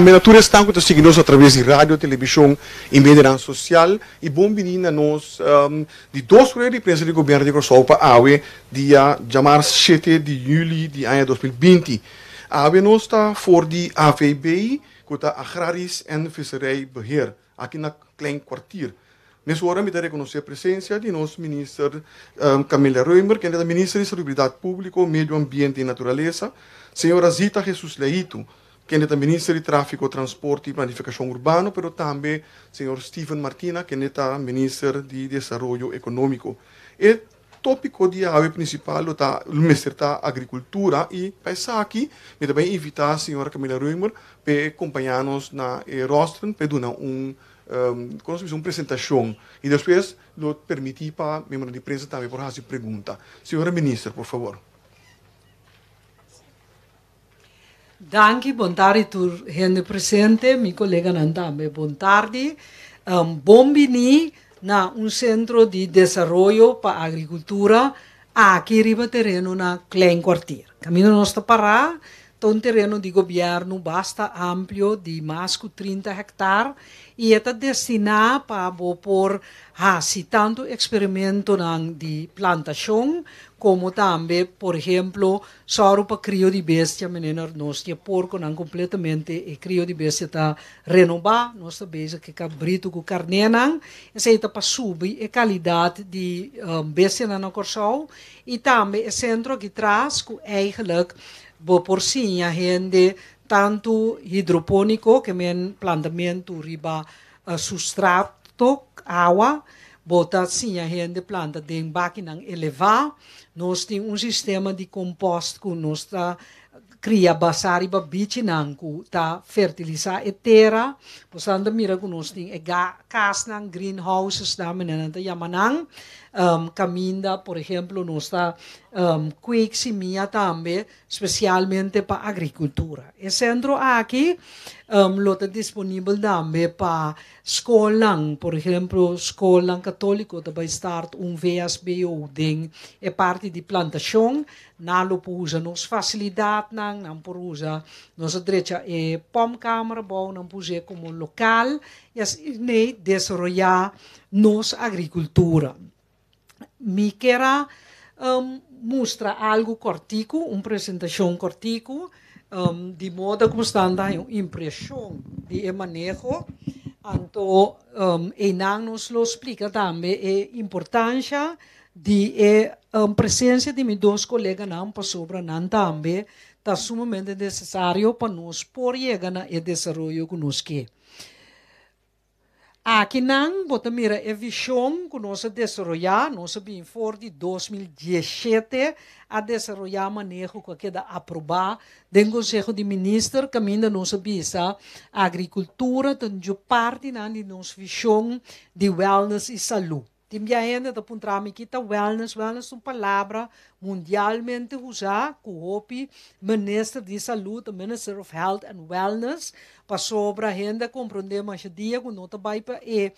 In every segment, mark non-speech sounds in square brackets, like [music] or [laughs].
Melaturas estão que seguir nós através de rádio, televisão e mídia social. E bom menino a nós um, de dois correios de prensa do governo de Grossopa, AWE, dia março 7 de julho de ano 2020. AWE nos está fora de AVBI, que está Agraris en Visserijbeheer, aqui na Klein Quartier. Nessa hora, me dá a reconhecer a presença de nosso ministro um, Camila Römer, que é da ministra de Seguridade Pública, Meio Ambiente e Natureza, senhora Zita Jesus Leito que é ministro de Tráfico, Transporte e Planificação Urbana, mas também o senhor Stephen Martina, que é ministro de Desenvolvimento Econômico. E tópico de ave principal está o ministro da agricultura e pensar aqui, ehm, e também invitar a senhora Camila Römer para acompanhar-nos na Rostron para dar um, um, uma apresentação e depois permiti para a membro de imprensa também por fazer pergunta. Senhora ministra, por favor. Danke, buon tardi tur hende presente, mi collega Nandame, buon tardi. Um, Bombini na un centro di sviluppo per agricoltura a chi ribatereno na Klein Quartier. Cammino nostro parà, um terreno de governo basta amplo de mais que 30 hectares e está destinado para por fazer tanto experimento de plantação como também, por exemplo, só para crio de bestia, menina, nós tinha porco não completamente e crio de bestia está renovado, nós temos que cabrito com carne não, essa está para subir a qualidade de um, bestia na Corsol e ehm, também o centro que traz que eigenlijk beporsinya hende tanto hidropónico, que men plantamento riba uh, sustrato, água, bota sim a planta den baki não eleva nos tem un sistema di compost ku nós tá cria basar iba bici nangku ta fertilisa e terra, posando mira que nós tem ega cas nang greenhouses namin na nanta yamanang, um, Caminda, por exemplo, nossa um, Quiximia também, especialmente para agricultura. O centro aqui um, está disponível também para escola, por exemplo, escola católica vai estar um VSB building, é parte de plantação, nalo por usa nos facilidade, não, não por usa nossa direita e eh, pom câmara, bom, não por como local, e assim, né, desenvolver nossa agricultura. Miquera um, mostra algo cortico, uma apresentação cortico, um, de modo que estão dando impressão de manejo. Então, um, Enan nos lo explica também a importância de a presença de meus dois colegas não sobre não também está sumamente necessário para nós por chegar a desenvolver que Aqui nós Botamira uma visão que nós desenvolvemos, nós bem forte de 2017 a desenvolver manejo que queda aprovar do Conselho de Ministros, que ainda nós visa a agricultura, tanto parte de nossa visão de wellness e saúde ainda é da puntrami kita wellness, wellness uma palavra mundialmente usada, cuopi ministro de saúde, minister of health and wellness, para sobre a renda compreender mais dia quando nota vai para e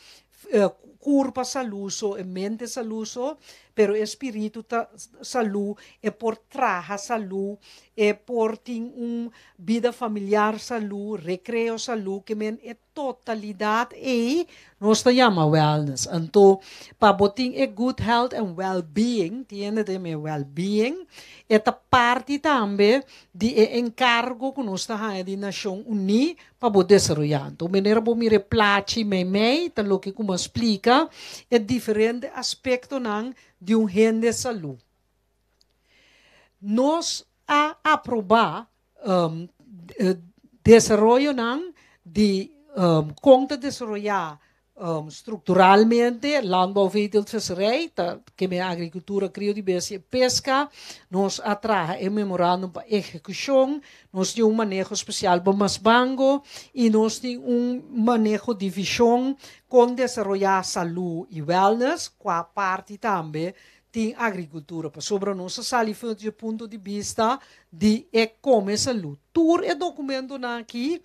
eh, curva saluso, e mente saluso, pero espírito ta, salu é por traja salu é por tin um vida familiar salu recreio salu que men é totalidade e nós te chama wellness então para botin é good health and well-being tiene de me well-being é ta parte também de encargo que nós ta de nação uni para poder desarrollar então maneira bom me replace me me tá lo que como explica é diferente aspecto nang de um ren de saúde. Nós a aprovar um, eh, desenvolvimento de um, conta de um, ehm, estruturalmente, landbouw, veeteelt, visserij, dat que é agricultura, biodiversidade e pesca, nós atrás é memorando para execução, nós tem um manejo especial para Masbango e nós tem um manejo de visão com desenvolver saúde e wellness, com a parte também tem agricultura. Sobre a nossa sala, foi de ponto de vista de é como é saúde. Tur é documento aqui,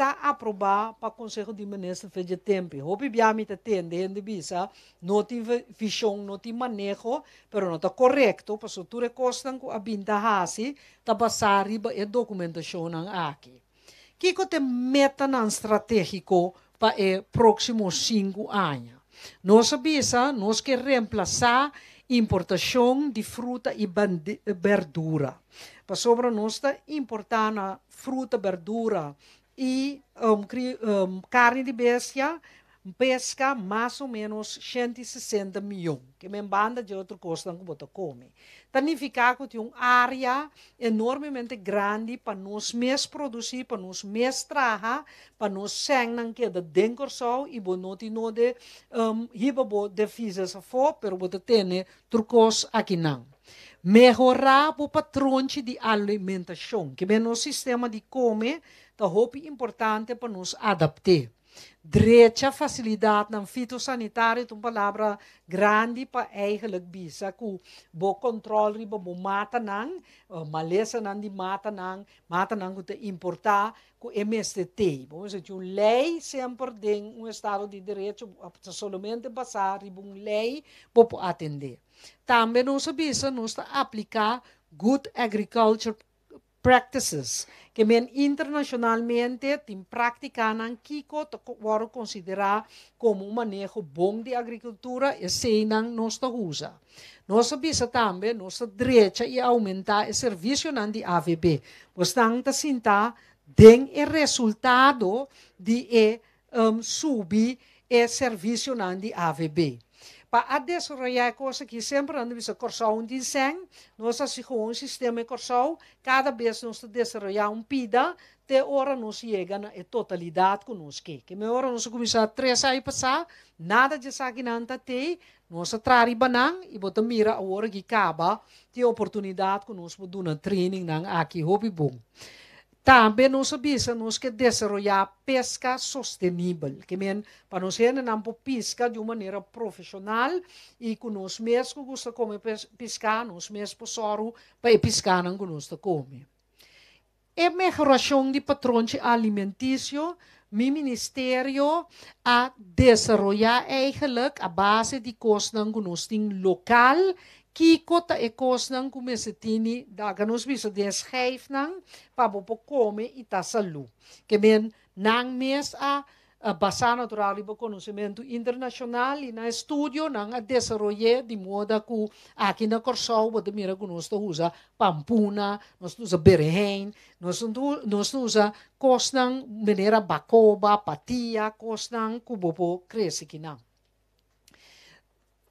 está aprovado para o Conselho de Ministros fazer tempo. Obviamente, atendendo bisa, não tem visão, não tem manejo, mas não está correto, para se tudo custa a binda hasi, está a a documentação aqui. Que que o meta estratégico para os eh, próximos cinco anos? Nós visa nós queremos reemplaçar importação de fruta e eh, verdura. Para sobre nós está importante fruta, verdura, e um, um, carne de bestia pesca mais ou menos 160 milhões, que é uma banda de outra coisa que você come. Então, que tem uma área enormemente grande para nós mesmos produzir, para nós mesmos trabalhar, para nós sem que de dentro e você não tem nada um, defesa de fizes a for, mas você tem trucos aqui não. Melhorar o patrão de alimentação, que é o sistema de comer, da roupa importante para nos adaptar. Direita, facilidade na fitossanitário, é uma palavra grande para eigenlijk bisa ku bo controle riba bo mata nang, uh, eh, maleza nang di mata nang, mata nang que te importa ku MST. bom, dizer, lei sempre tem um estado de direito, solamente passar riba um lei para atender. Também nós se bisa nos aplicar good agriculture practices que men internacionalmente tin practicanan kiko waro considera como un manejo bom de agricultura e senan to usa. Nossa visa tambe, nossa direita e aumentar o serviço nan di AVB. Gostan ta sinta den e resultado de e um, subi e serviço nan di AVB para desarrollar coisas que sempre andamos a corção de sangue, nós asseguramos um sistema de corção, cada vez nós desarrollar um PIDA, até hora nós chegamos à é totalidade que nós queremos. Que a nós começamos três anos passar, nada de sagnanta tem, nós traremos banan e botamos mira a hora que acaba, tem oportunidade que de podemos dar training aqui, hobby bom também nos avisa nos que desenvolver pesca sustentável que men, para nos gente não pesca de uma maneira profissional e que nós mesmos gosta como pescar, nós mesmos soro para pescar não gosta come. E melhoração de patrão alimentício, mi ministério a desenvolver eigenlijk eh, a base de não gosta local kiikota e kosnang kumesetini ganos hospiso des geif nang pabo pokome itasalu. Kemen nang mes a uh, basa natural e conhecimento internacional e na estudo nang a desarrolhe de moda ku aqui na Corsol bote mira ku nós usa pampuna, nós usa berhen, nos nós usa nang maneira bakoba, patia, kosnang ku bobo cresce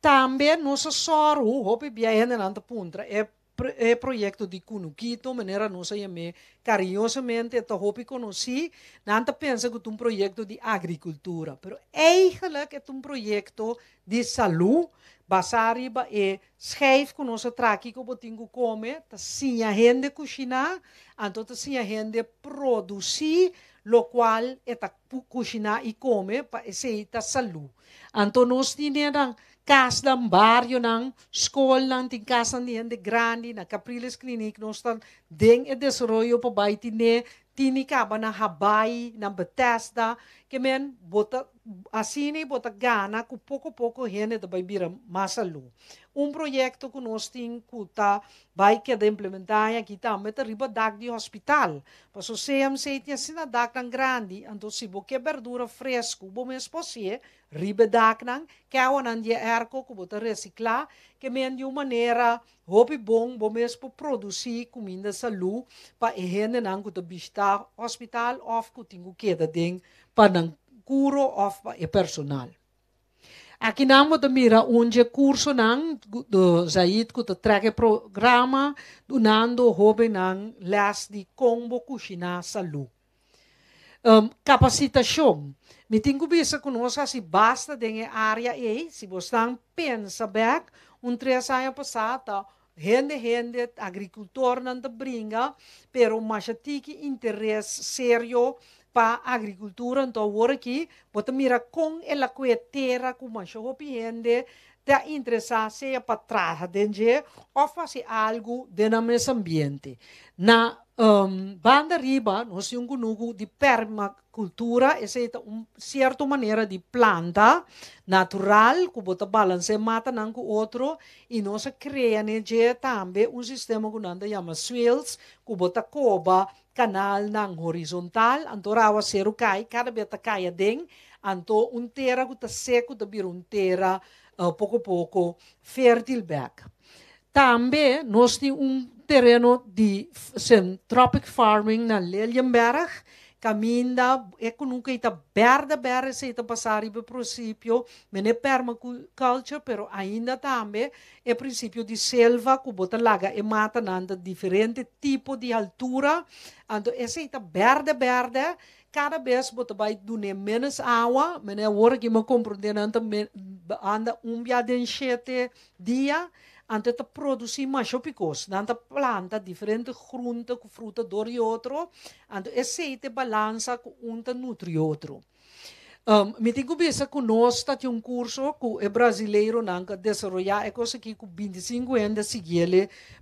também nossa sor, o uh, hobby biaen en anta puntra, é é projeto de Kunukito, maneira nossa me carinhosamente é hopi conheci, nanta pensa que é um projeto de agricultura, pero eigenlijk é um projeto de saúde, basari ba e schijf com nossa traqui botingo come, tá sim gente cozinhar, anto tá sim gente produzir lo qual é tá e come para esse tá saúde. Então nós tínhamos tingkas ng baryo ng school ng tingkas ng Nihan de Grandi na Capriles Clinic, no stan ding e desroyo pa bay tine, tini ka ba na habay ng Bethesda, kemen bota, asini bota gana, kupo-kupo ko hene da bay bira masalu. um projeto que nós temos que tá, vai querer implementar aqui também tá, arriba DAC de hospital. Mas o CMC tem assim na DAC tão grande, então se você quer verdura fresca, bom mesmo possível, riba DAC que é onde é arco que você reciclar, que men de uma maneira hobby bom, bom mesmo produzir comida saúde para a gente não que visitar hospital ou que tem que queda para não curo ou para o personal. Aqui namo da mira onde curso nang do Zaid ku trage programa do nando hobe nang las di combo kushina salu. Um, capacitação. Me tenho visto conosco se basta de area e se você pensa back um três anos passado rende rende agricultor nan de bringa pero mas tique interesse sério pa agricultura en to wor ki botamira kong ela kwe tera kuma shogo piende da interessarse a patrás denge ou ambiente. Na um, banda riba, nós temos um permacultura, essa certa maneira de planta natural, que bota balance mata não com outro, e nós criamos também um sistema que nós chamamos swales, que bota coba kanal ng horizontal, anto rawa serukai, kada beta kaya ding, anto untera kuta seco da biruntera uh, poco poco fertile back. Tambe nós temos un terreno di sem, tropic farming na Lelienberg, caminda que nunca ita berda berda se ita passar ibe princípio perma permaculture pero ainda também é princípio de selva ku bota laga e mata nanda diferente tipo de altura ando essa ita berda berda cada vez bota vai dune menos água mene hora que me compreendendo anda um dia de enchete dia ante te produzir mais picos, ante planta diferentes grunten, fruta, dor e outro, ante esse te balança com um te nutri outro. Um, mitin que bisa ko nós temos um curso que o brasileiro nanga e é coisa que com 25 anos seguia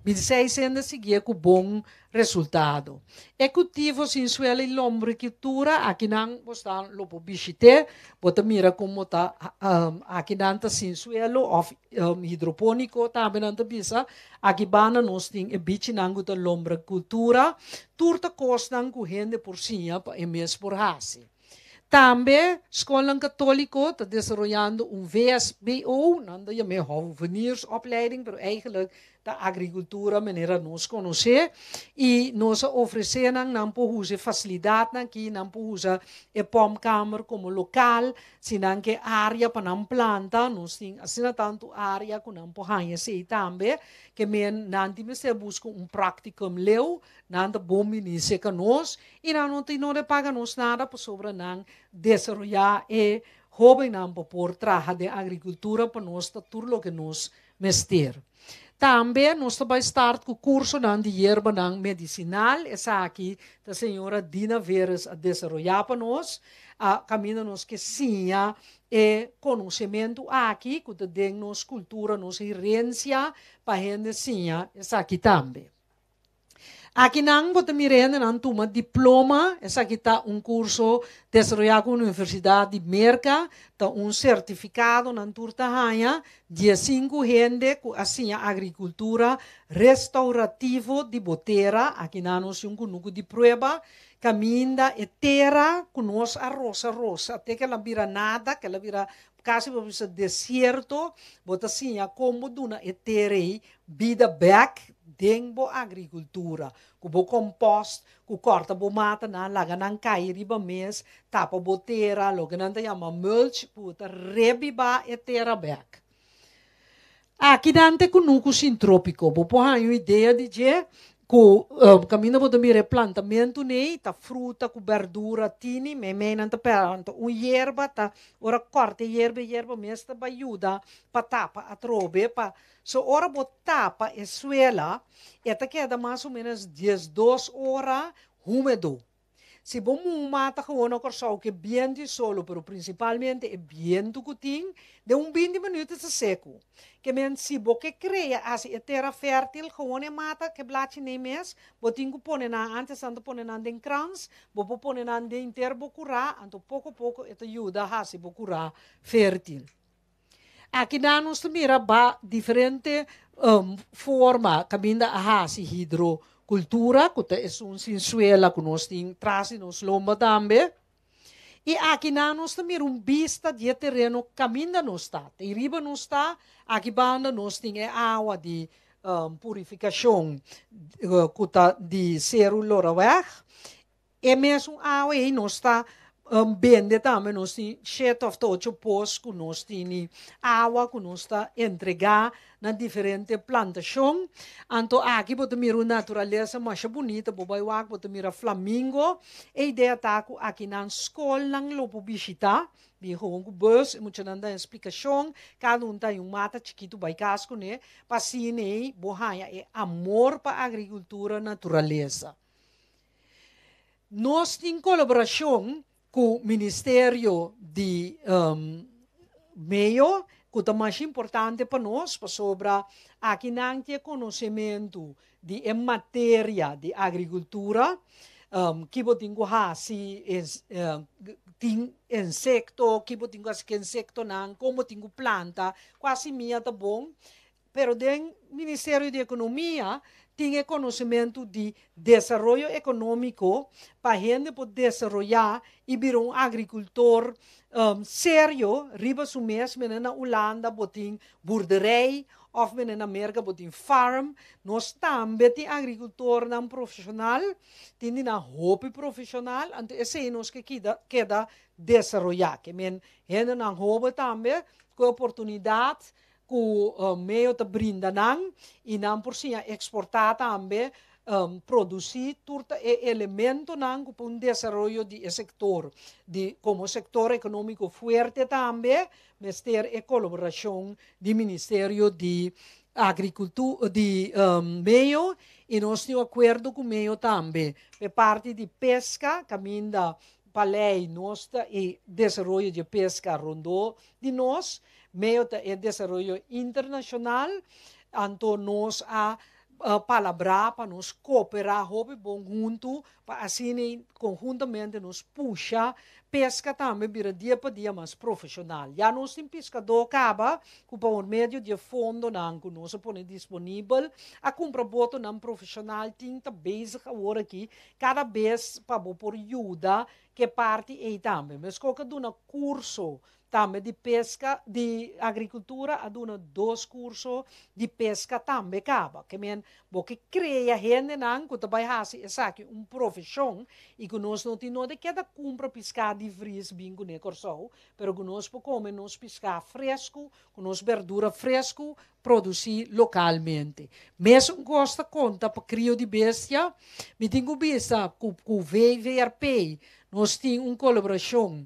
26 anos seguia com bom resultado. É que tive assim suela e lombricultura aqui não gostam lobo bichite, bota mira como tá um, aqui não tá hidropônico suelo of um, hidropônico tá bem não tá bisa aqui bana nós temos é bicho não o lombricultura turta costa não correndo por cima e mesmo por raça. Também, escola katholiek dat is Royando UVSBO, nou, dan je met hoveniersopleiding, maar eigenlijk da agricultura maneira nos conhecer e nós oferecemos não por usar facilidade não que não por usar a pom câmara como local senão que área para não planta nós tem assim tanto área que não por e também que me não tem se busca um prático leu não de bom início que nós e não tem não paga nós nada por sobre não desenvolver e jovem não por trabalhar de agricultura para nós tudo o que nós mestre. Também nós vamos começar com o curso de erva medicinal. Essa aqui senhora Dina Veras a desenvolver para nós. A caminho nos que sim, é conhecimento aqui, que tem nos cultura, nos herência, para a gente essa aqui também. Aquí nang po tamirene nang tuma diploma, aqui está um curso desarrollado con universidade de Merca, ta um certificado na turta haya, 15 gente assim agricultura restaurativo de botera, aqui na temos um conjunto de prova, caminda e terra com nós arroz, arroz, até que ela vira nada, que ela vira quase para o deserto, bota assim, como duna e terei, vida back, denbo agricultura, ku bo compost, ku corta bo mata na laga nan kairi ba mes, tapa bo terra, logo nan ta yama mulch, puta rebi ba e terra back. Aqui dante ku nuku sintrópico, bo po ideia de je, com um, eh, caminho para dormir é plantamento nei tá fruta com verdura tini meme não tá perante um erva tá ora corta erva erva mesmo para ajuda para tapa a trobe para so ora bot tapa e suela e tá queda mais ou menos 10 2 horas úmido Si bo mu mata una ook que bien di solo, pero principalmente es bien tu cutin, de un 20 minutos se seco. Que men si vos que crea así e terra fértil, gewoon e mata que blachi ni mes, vos tingu que poner antes ando ponen ande en crans, vos bo ponen ande inter bo curar, ando poco poco e te ayuda hasi bo curar fértil. Aquí danos nos mira ba diferente um, forma, caminda a hasi hidro cultura, que é um sensuela que nós traz e nos lomba também. E aqui nós temos uma vista de terreno caminho nós está. E riba nós está, aqui banda nós tem água de um, purificação que uh, está de ser o lorawar. E mesmo água aí nós está ambiente também nós tem sete of oito postos que nós tem água que nós está entregar na diferente plantação então aqui ah, pode mirar natureza mais bonita bobai o aqui pode mirar flamingo e a ideia tá que aqui na escola não lobo visitar Bihong bus, e muito nanda explicação, cada um tem um mata chiquito bai casco, né? Passinei, bohanha, e amor para agricultura natureza. Nós, em colaboração, com o Ministério de um, Meio, que é mais importante para nós, para sobre aqui não tem conhecimento de, em matéria de agricultura, um, que eu tenho assim, tem insecto, que eu tenho que insecto não, como tenho planta, quase minha tá bom, mas o Ministério de Economia tinha conhecimento de desenvolvimento econômico para a gente poder desenvolver e virar um agricultor um, sério, riba menina na Holanda, botim burderei, of na América, botim farm, nós também tem agricultor não profissional, tem na hobby profissional, então esse é nós que queda, queda desenvolver, que men, gente não hobby também, com oportunidade, ku uh, meio te e non inang porsinha exportata ambe um, eh, produzir turta e elemento nango para um desenvolvimento settore, come de como econômico forte também, mas è a colaboração do Ministério de Agricultura, de um, Meio e nosso acordo com o Meio também, por parte di pesca, caminho da Palei nossa e sviluppo di pesca rondò di noi. meio de desenvolvimento internacional, então nós a uh, para nos cooperar junto, para assim conjuntamente nos puxa pesca também vira dia para dia mais profissional. Já nós temos pescador acaba com por meio de fundo não que nós põe disponível a compra boto não profissional tinta base agora aqui cada vez para por ajuda que parte e também. Mas qualquer um curso também de pesca, de agricultura, há dois cursos de pesca também, caba. Que men, porque cria gente não, que também hace, sabe, um profissão, e que nós não temos de cada compra piscar de fris, bem que nem corso, pero que nós podemos piscar fresco, com nós verdura fresco, produzir localmente. Mesmo gosta conta para crio de bestia, me tenho vista com o VVRP, nós temos uma colaboração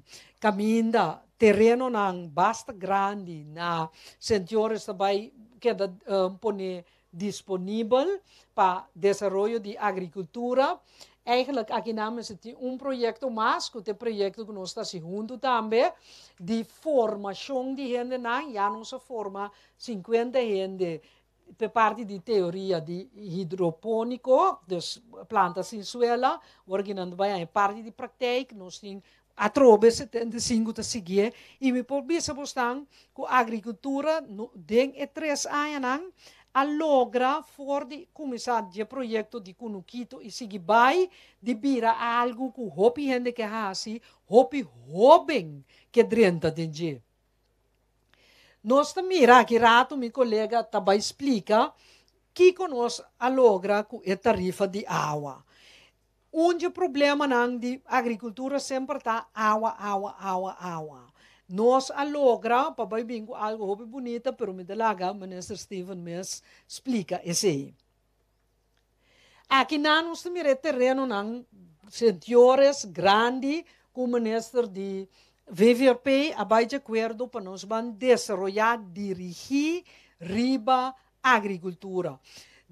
minha terreno ng Basta Grande na Senhores também queda eh, um, pone disponível pa desarrollo di agricultura. Eigenlijk aqui namen se um projeto mais, que é o projeto que nós estamos junto também, de formação de gente, não, já não se forma 50 gente per parte di teoria di hidroponico, dus planta e in suela, worden bij een parte di praktijk, nog si atrobe 75 te sigie e me por bisa postan ku agricultura no den e tres ayanan a logra for di começar de projeto de Kunukito e seguir vai de bira algo que hopi hende que hasi hopi hoben que drenta denje nós também mira que rato meu colega taba explica que conosco a logra com a tarifa de água onde o problema não de agricultura sempre está água, água, água, água. Nós a logra, papai bingo, algo hobby bonita, pero me delaga, o ministro Steven me explica esse aí. Aqui não nos mire terreno não senhores grandes com o ministro de VVP, abai de acordo para nós van desenvolver, dirigir, riba, agricultura.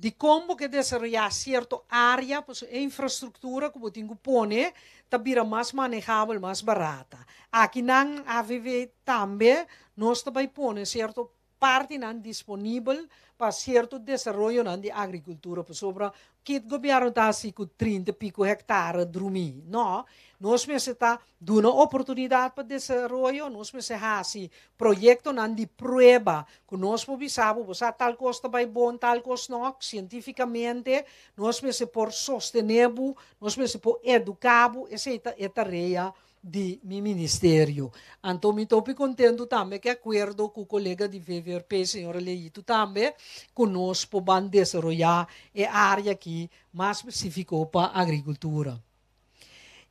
de cómo que desarrollar cierto área, pues e infraestructura, como tengo pone, también más manejable, más barata. Aquí en AVV también, nos ponemos pone cierto parte não disponível para certo desenvolvimento nan de agricultura por sobre que o governo está assim se com 30 pico de drumi não nós precisamos de uma oportunidade para desenvolvimento nós precisamos de projeto nan de prova que nós podemos saber você tal costa vai bom tal costa não cientificamente nós precisamos por sustentável nós precisamos por educável essa é a tarefa de meu ministério. Então, me estou contente também que acordo com o colega de VVRP, senhor Leito, também, conosco para desenvolver a área aqui, mais específica para a agricultura.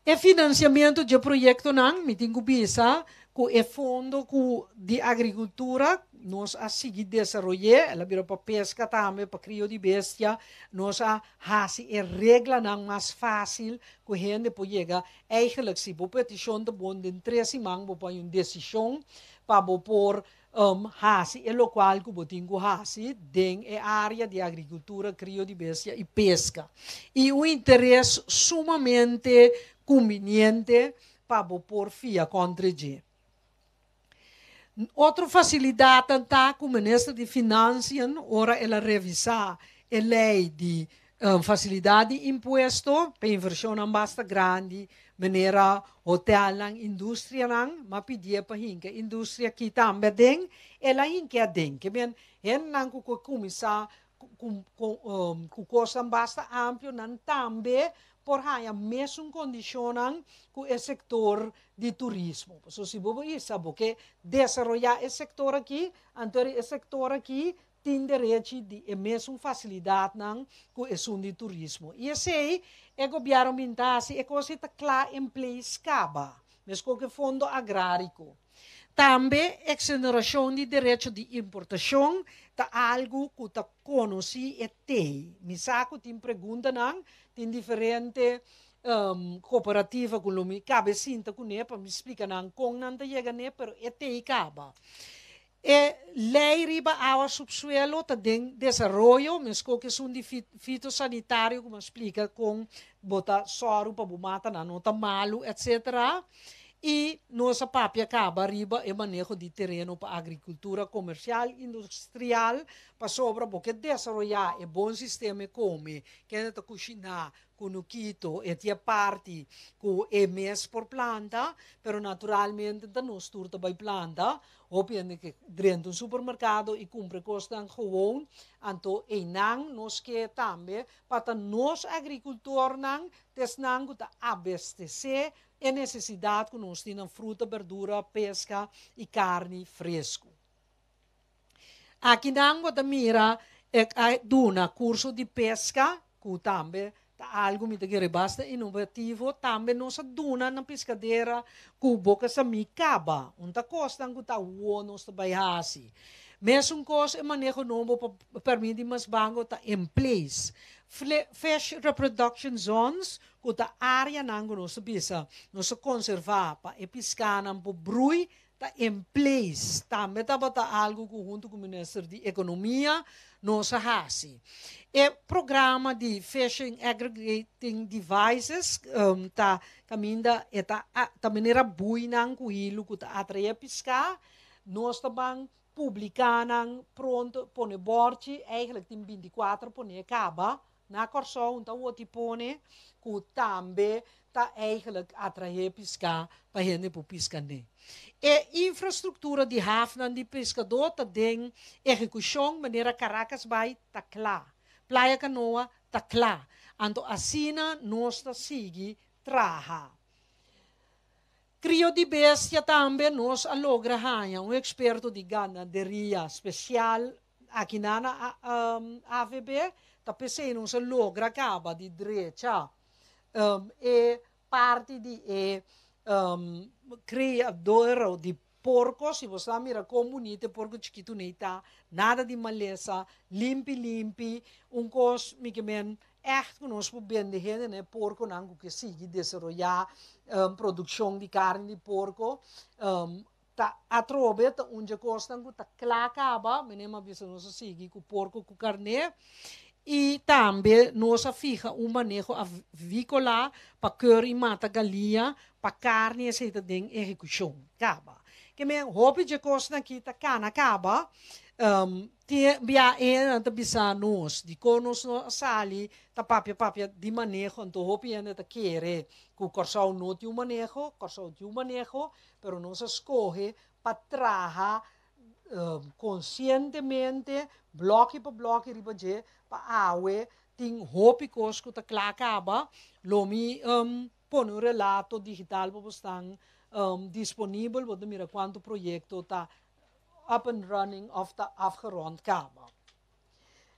E financiamento de projeto, não, me tenho que pensar, com o fundo de agricultura, nós a seguir desenvolver, ela virou para pesca também, para crio de bestia, nós a fazer a regra não mais fácil, que a gente pode chegar, que se você petição um bom de três semanas, você põe uma decisão para pôr um, hasi e local que botin com hasi den é área de agricultura, crio de bestia e pesca. E um interesse sumamente conveniente para pôr fia contra gente. Outra facilidade está com o ministro de Finanças ora ela revisar a lei de eh, um, facilidade de imposto para inversão não basta grande maneira hotel lang indústria mas pedia para que indústria que também tem ela hinka tem que bem não lang com começar com com um, com coisa basta amplo não também poraja mesom condicionan con el sector de turismo. So, si vos sabemos que desarrollar el sector aquí, entonces el sector aquí tem direito de imensa facilidade não com isso de turismo. E esse é o governo mintasse, é coisa que está claro em place caba, mesmo que fundo agrário. tambe exoneración di derecho di importação de algo que está conhecido e tem. Me saco tem pergunta não, tem diferente um, ehm, cooperativa com lumi cabe sinta com nepa me explica não com não te chega né, pero e te acaba. E lei riba awa subsuelo também desenvolvimento, mas que é um de fitossanitário, como explica com botar soro para bumata, não está malo, etc. e nossa papia acaba arriba e manejo de terreno para agricultura comercial industrial para sobra porque desenvolver é bom sistema como que é da cozinhar com o quito e tia parte com MS por planta, pero naturalmente da nos turta vai planta, pende que dentro do supermercado e cumpre costan gewoon anto enang nos que também para nós agricultor nang tesnango da abastecer é necessidade que nós tenham fruta, verdura, pesca e carne fresco. Aqui na Mira é, é duna curso de pesca, que também algo me que bastante inovativo também nossa duna na pescadeira com boca sa micaba unta costa ang kuta uo nossa bayhasi mesmo coisa é manejo novo para permitir mais banco tá em place fish reproduction zones a área nangu nosso bisa nosso conservar pa episcanam po brui tá em place também tá bota algo que junto com o ministro de economia nossa hasi é programa de fishing aggregating devices um, tá caminda é tá também era bui nangu hilo kuta atraia piscar nós também publicanam pronto pone borte eigenlijk tem 24 pone acaba na corção então o tipone que também está eigenlijk atrair pisca para gente para piscar nem. E infraestrutura de hafen de pescador tá den execução maneira Caracas vai tá Playa Canoa tá Então, assim nós nossa sigi traha. Crio de bestia também nós alogra ganha um experto de ganaderia especial aqui na um, AVB, tappeseinosen logra caba di drecia um, e parte di e um, criador de porco se você mira como bonito, porco chiquito neita, nada de maleza, limpi, limpi, um cos, miquemen, echt com ons bebendigheden, né? porco nangu que sigue desarrollar um, produção de carne de porco, um, ta atrobe ta unje costangu ta klakaba, menema bisa nosso sigi com porco com carne, e também nós fica um manejo avícola para cor e mata galinha, para carne, etc. em execução. Acaba. Que me hobby de costa aqui, tá cana, caba Um, ehm, te bia en ta bisa nos di conos no sali da papia papia de manejo anto hopi en ta quiere cu corsau no ti un manejo corsau ti un manejo pero nós se para pa Ehm, conscientemente, bloque por bloque, ribaje, para awe, ting hopi kosko ta klakaba, lomi um, pone relato digital para estão um, disponível, para mira quanto projeto ta up and running of ta afgerond kaba.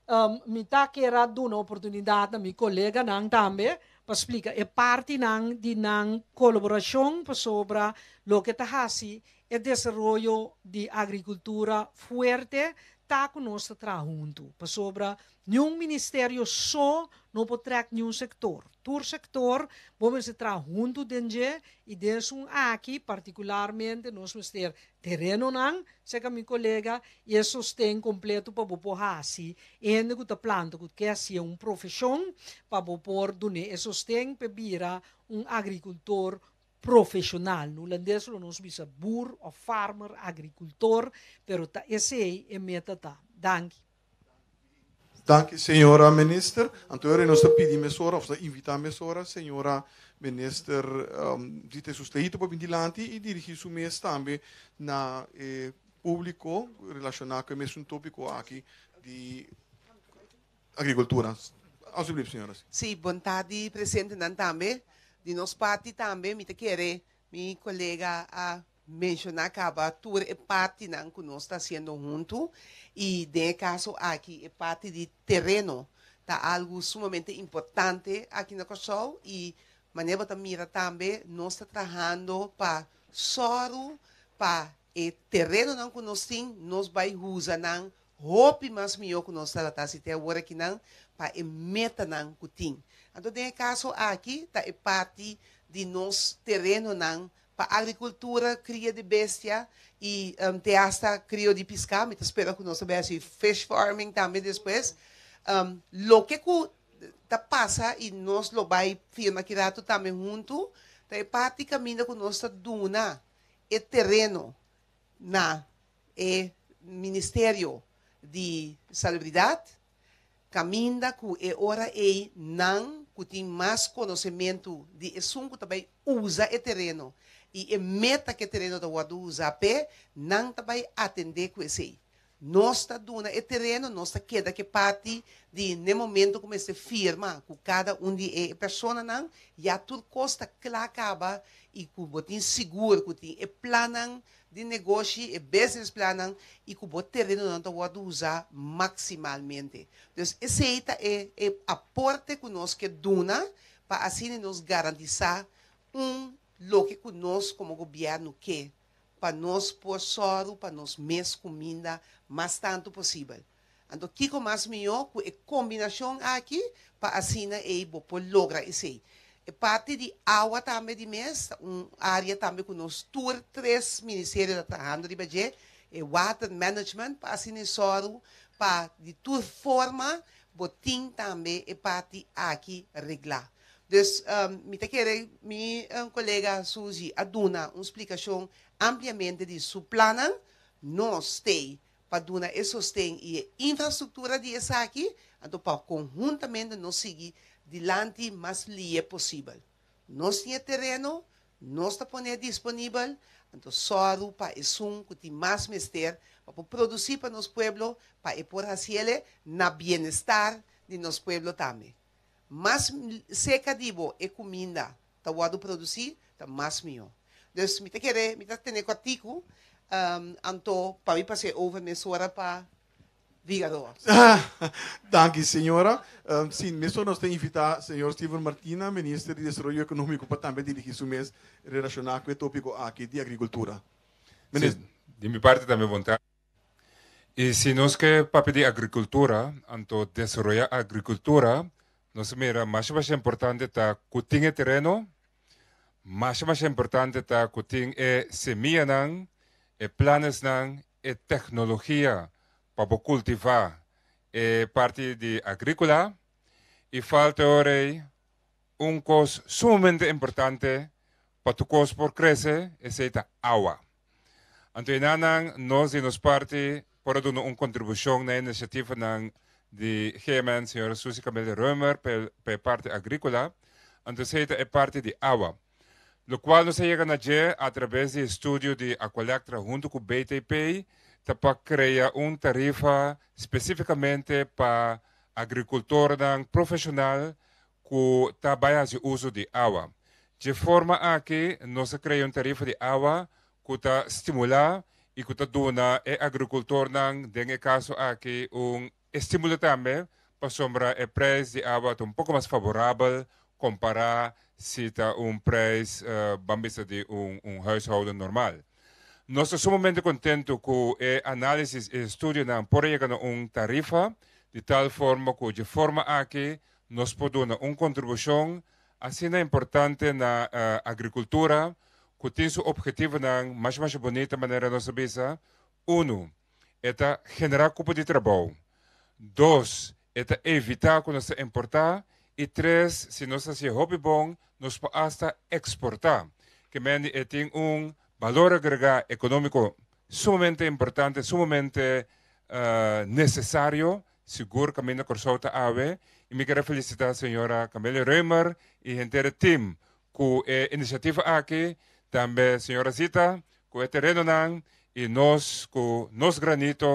Um, ehm, mi ta kera duna oportunidade, mi colega nang tambe, pa explicar, e parte nang, de nang colaboração para sobre lo que está fazendo o desenvolvimento de agricultura forte está com nós junto. Para sobre nenhum ministério só não pode ter nenhum setor, Todo sector vamos estar junto dentro e dentro aqui, particularmente, nós vamos ter terreno, não, seja meu colega, e isso tem completo para pôr fazer. E ainda que a planta que é assim, uma profissão, para dar esse sustento para virar um agricultor profesional. Nulandeslo nos bisa boer of farmer, agricultor, pero ta essay e meta ta. Dank. Dank signora minister. Antwoord in onze pidi mesora of invita mesora signora minister um, dite sostenuto per vindilanti e dirigi su me stambe na eh, pubblico relazionato con un topico aqui di agricoltura. Alsjeblieft, signora. Sì, bontà di presente Nantambe. de nossa parte também me querer minha colega a mencionar que a é parte não que nós está sendo junto e de caso aqui é parte de terreno tá algo sumamente importante aqui no Cochol e maneira também também nós está trabalhando para soro para o terreno não que nós temos, nós vai usar não roupa mais melhor que nós está lá tá se agora que não para meta não que temos. Então, tem caso aqui, tá é parte de nosso terreno, não, para agricultura, cria de bestia e um, tem hasta cria de piscar, mas espero que nós assim fish farming também depois. Um, lo que tá passa e nós lo vai firma que rato também junto, tá é parte caminha com nossa duna, é terreno, na é Ministério de Salubridade, caminha com é hora e não que tem mais conhecimento de assunto também usa o terreno. E a meta que o terreno da UADU usa a pé, não também atender com esse. Nós está dando o terreno, nós está queda que parte de, no momento como se firma, com cada um de e eh, pessoa, não, e a tudo costa que acaba, e com botim seguro, que tem planan, de negócio e business plan e que o terreno não pode usar maximalmente. Então, esse é, é o aporte que nós que para assim nos garantizar um loque que nós, como governo, que para nós por soro, para nós mais comida, mais tanto possível. Então, o que mais melhor é a combinação aqui para assim é, para isso aí parte de água também de mês, uma área também que nós tour três ministérios da Tahando de Bagé, e é Water Management, para assim para de toda forma, botim também a é parte aqui reglar. Dus um, me te tá querer, me um, colega Suzy aduna uma explicação ampliamente de seu plano, nós stay para aduna esse é sustento e infraestrutura de essa aqui, então para conjuntamente nós seguir delante más lié posible. No tiene terreno, no está poner entonces solo solo para eso, que más mester para producir para nos pueblo, para e por assim el bienestar de nos pueblo también. Más seca digo comida, para guardo producir, tá más meu. Entonces, me te me te tener contigo, um, anto para mí pase over mesura para Obrigado. [laughs] Danke, senhora. Um, sim, mesmo nós temos invitado o senhor Steven Martina, ministro de Desenvolvimento económico para também dirigir o mês relacionado com o tópico aqui de agricultura. Ministro. de minha parte também vontade. E se nós queremos para pedir agricultura, anto desenvolver a agricultura, nós mira mais mais importante tá o terreno, mais mais importante tá cutinha é semia nan, é planos nan, é tecnologia para cultivar a parte de agrícola e falta orei um coisa sumamente importante para o coisa por crescer, é água. Então, nós e nos parte para dar uma contribuição na iniciativa de GMN, senhora Susi Camille Römer, para a parte agrícola, então, é parte de água. O qual nós chegamos a através do estudo de Aqualectra junto com o BTP, Tá para criar uma tarifa especificamente para agricultor profissional que trabalha de uso de água. De forma a que nós criamos uma tarifa de água que está e que está dando ao agricultor, nesse caso aqui, um estímulo também para sombra o preço de água um pouco mais favorável comparado se está um preço uh, de um, um household normal. Nós estamos muito contentes com a análise e estudo na Amporeia um tarifa, de tal forma que, de forma a que nós podemos uma contribuição assim importante na uh, agricultura, que tem o objetivo na mais, mais bonita maneira nós nossa cabeça. Um, é gerar cupo de trabalho. Dois, é evitar que nós importar. E três, se nós se hobby bom, nós podemos exportar. Que é tem um valor agregado econômico sumamente importante, sumamente uh, eh, necessário, seguro caminho com solta ave. E me quero felicitar a senhora Camila Reimer e inteiro time com a é iniciativa aqui, também a senhora Zita, com o é terreno nan, e nós, com nosso granito.